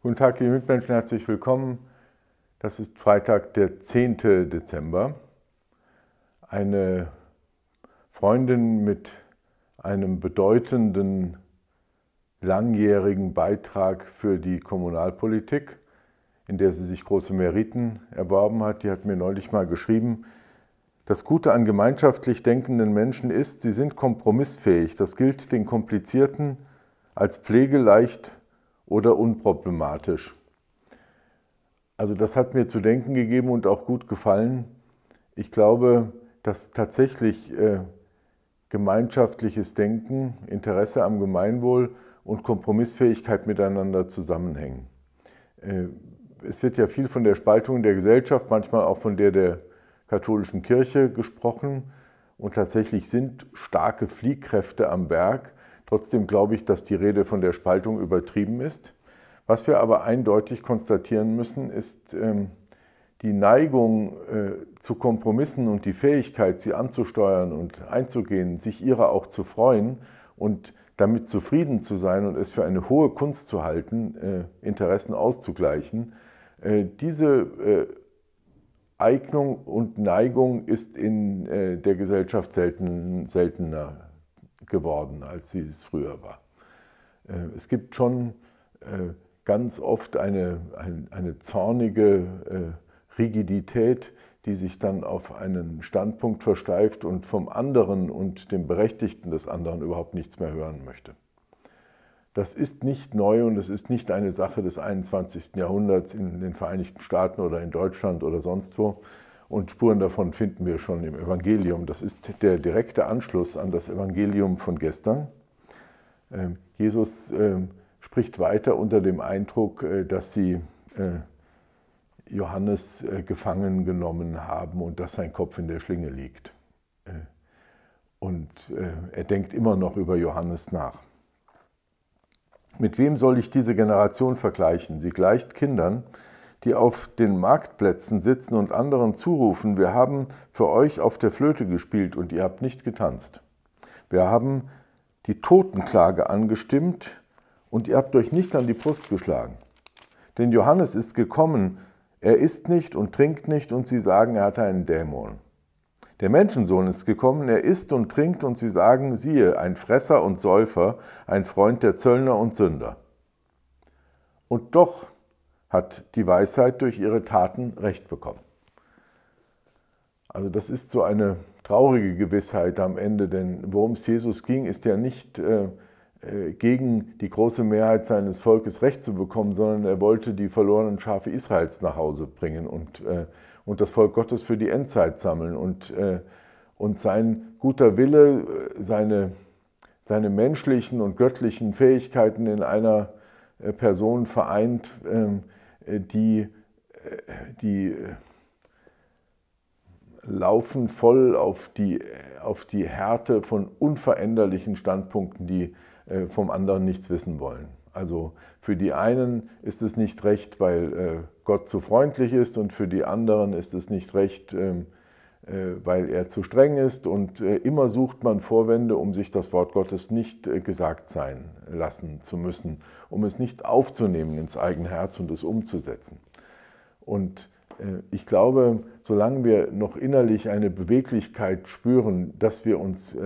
Guten Tag, liebe Mitmenschen, herzlich willkommen. Das ist Freitag, der 10. Dezember. Eine Freundin mit einem bedeutenden langjährigen Beitrag für die Kommunalpolitik, in der sie sich große Meriten erworben hat, die hat mir neulich mal geschrieben, das Gute an gemeinschaftlich denkenden Menschen ist, sie sind kompromissfähig. Das gilt den komplizierten als pflegeleicht oder unproblematisch. Also das hat mir zu denken gegeben und auch gut gefallen. Ich glaube, dass tatsächlich äh, gemeinschaftliches Denken, Interesse am Gemeinwohl und Kompromissfähigkeit miteinander zusammenhängen. Äh, es wird ja viel von der Spaltung der Gesellschaft, manchmal auch von der der katholischen Kirche gesprochen. Und tatsächlich sind starke Fliehkräfte am Werk, Trotzdem glaube ich, dass die Rede von der Spaltung übertrieben ist. Was wir aber eindeutig konstatieren müssen, ist ähm, die Neigung äh, zu Kompromissen und die Fähigkeit, sie anzusteuern und einzugehen, sich ihrer auch zu freuen und damit zufrieden zu sein und es für eine hohe Kunst zu halten, äh, Interessen auszugleichen. Äh, diese Eignung und Neigung ist in der Gesellschaft selten, seltener geworden, als sie es früher war. Äh, es gibt schon äh, ganz oft eine, eine, eine zornige äh, Rigidität, die sich dann auf einen Standpunkt versteift und vom anderen und dem Berechtigten des anderen überhaupt nichts mehr hören möchte. Das ist nicht neu und es ist nicht eine Sache des 21. Jahrhunderts in den Vereinigten Staaten oder in Deutschland oder sonst wo. Und Spuren davon finden wir schon im Evangelium. Das ist der direkte Anschluss an das Evangelium von gestern. Ähm, Jesus ähm, spricht weiter unter dem Eindruck, äh, dass sie äh, Johannes äh, gefangen genommen haben und dass sein Kopf in der Schlinge liegt. Und er denkt immer noch über Johannes nach. Mit wem soll ich diese Generation vergleichen? Sie gleicht Kindern, die auf den Marktplätzen sitzen und anderen zurufen, wir haben für euch auf der Flöte gespielt und ihr habt nicht getanzt. Wir haben die Totenklage angestimmt und ihr habt euch nicht an die Brust geschlagen. Denn Johannes ist gekommen, er isst nicht und trinkt nicht und sie sagen, er hat einen Dämon. Der Menschensohn ist gekommen, er isst und trinkt und sie sagen, siehe, ein Fresser und Säufer, ein Freund der Zöllner und Sünder. Und doch hat die Weisheit durch ihre Taten Recht bekommen. Also das ist so eine traurige Gewissheit am Ende, denn worum es Jesus ging, ist ja nicht äh, äh, gegen die große Mehrheit seines Volkes Recht zu bekommen, sondern er wollte die verlorenen Schafe Israels nach Hause bringen und, äh, und das Volk Gottes für die Endzeit sammeln. Und, äh, und sein guter Wille, äh, seine, seine menschlichen und göttlichen Fähigkeiten in einer äh, Person vereint, ähm, äh, die, äh, die äh, laufen voll auf die, auf die Härte von unveränderlichen Standpunkten, die vom anderen nichts wissen wollen. Also für die einen ist es nicht recht, weil Gott zu freundlich ist und für die anderen ist es nicht recht, ähm, äh, weil er zu streng ist und äh, immer sucht man Vorwände, um sich das Wort Gottes nicht äh, gesagt sein lassen zu müssen, um es nicht aufzunehmen ins eigene Herz und es umzusetzen. Und ich glaube, solange wir noch innerlich eine Beweglichkeit spüren, dass wir uns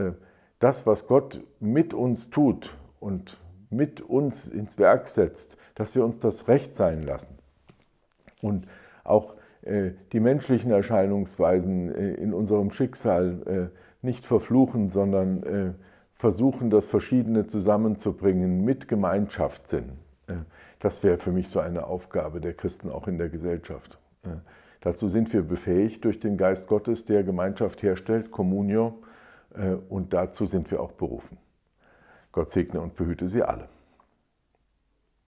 das, was Gott mit uns tut und mit uns ins Werk setzt, dass wir uns das recht sein lassen und auch äh, die menschlichen Erscheinungsweisen äh, in unserem Schicksal äh, nicht verfluchen, sondern versuchen, das Verschiedene zusammenzubringen mit Gemeinschaftssinn. Das wäre für mich so eine Aufgabe der Christen auch in der Gesellschaft. Dazu sind wir befähigt durch den Geist Gottes, der Gemeinschaft herstellt, Communio, und dazu sind wir auch berufen. Gott segne und behüte Sie alle.